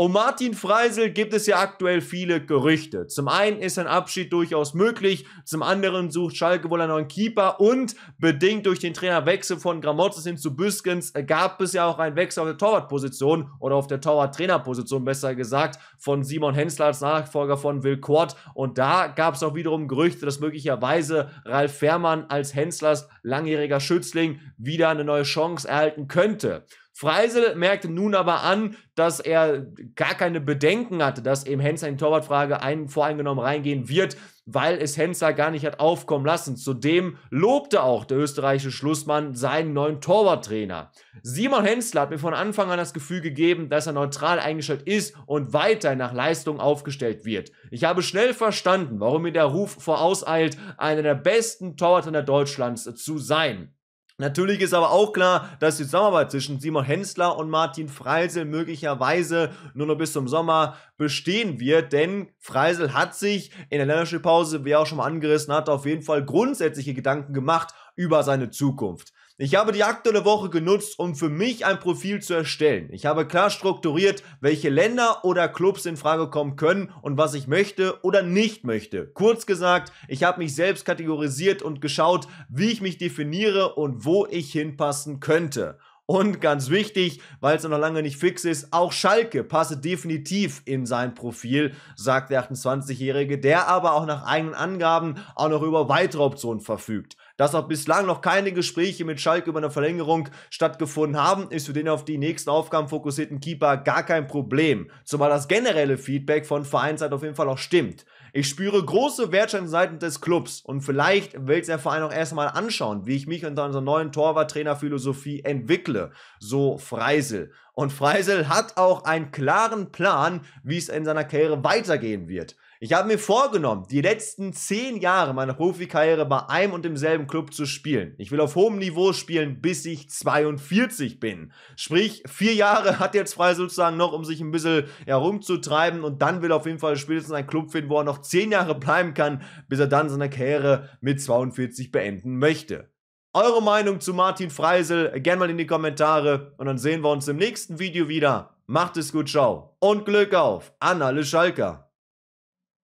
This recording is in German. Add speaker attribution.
Speaker 1: Um Martin Freisel gibt es ja aktuell viele Gerüchte. Zum einen ist ein Abschied durchaus möglich, zum anderen sucht Schalke wohl einen neuen Keeper und bedingt durch den Trainerwechsel von Gramozis hin zu Büskens gab es ja auch einen Wechsel auf der Torwartposition oder auf der Torwarttrainerposition besser gesagt von Simon Hensler als Nachfolger von Will Quart. und da gab es auch wiederum Gerüchte, dass möglicherweise Ralf Fährmann als Henslers langjähriger Schützling wieder eine neue Chance erhalten könnte. Freisel merkte nun aber an, dass er gar keine Bedenken hatte, dass eben Henser in die Torwartfrage ein, voreingenommen reingehen wird, weil es Henser gar nicht hat aufkommen lassen. Zudem lobte auch der österreichische Schlussmann seinen neuen Torwarttrainer. Simon Hensler hat mir von Anfang an das Gefühl gegeben, dass er neutral eingestellt ist und weiter nach Leistung aufgestellt wird. Ich habe schnell verstanden, warum mir der Ruf vorauseilt, einer der besten Torwarttrainer Deutschlands zu sein. Natürlich ist aber auch klar, dass die Zusammenarbeit zwischen Simon Hensler und Martin Freisel möglicherweise nur noch bis zum Sommer bestehen wird, denn Freisel hat sich in der Länderspielpause, wie er auch schon mal angerissen hat, auf jeden Fall grundsätzliche Gedanken gemacht über seine Zukunft. Ich habe die aktuelle Woche genutzt, um für mich ein Profil zu erstellen. Ich habe klar strukturiert, welche Länder oder Clubs in Frage kommen können und was ich möchte oder nicht möchte. Kurz gesagt, ich habe mich selbst kategorisiert und geschaut, wie ich mich definiere und wo ich hinpassen könnte. Und ganz wichtig, weil es noch lange nicht fix ist, auch Schalke passe definitiv in sein Profil, sagt der 28-Jährige, der aber auch nach eigenen Angaben auch noch über weitere Optionen verfügt dass auch bislang noch keine Gespräche mit Schalke über eine Verlängerung stattgefunden haben, ist für den auf die nächsten Aufgaben fokussierten Keeper gar kein Problem. Zumal das generelle Feedback von Vereinsseite auf jeden Fall auch stimmt. Ich spüre große Wertschätzung seitens des Clubs und vielleicht will es der Verein auch erstmal anschauen, wie ich mich unter unserer neuen Torwarttrainerphilosophie entwickle, so Freisel. Und Freisel hat auch einen klaren Plan, wie es in seiner Karriere weitergehen wird. Ich habe mir vorgenommen, die letzten zehn Jahre meiner Profikarriere bei einem und demselben Club zu spielen. Ich will auf hohem Niveau spielen, bis ich 42 bin. Sprich, vier Jahre hat jetzt frei sozusagen noch, um sich ein bisschen herumzutreiben und dann will er auf jeden Fall spätestens ein Club finden, wo er noch zehn Jahre bleiben kann, bis er dann seine Karriere mit 42 beenden möchte. Eure Meinung zu Martin Freisel gerne mal in die Kommentare und dann sehen wir uns im nächsten Video wieder. Macht es gut, ciao und Glück auf an alle Schalker.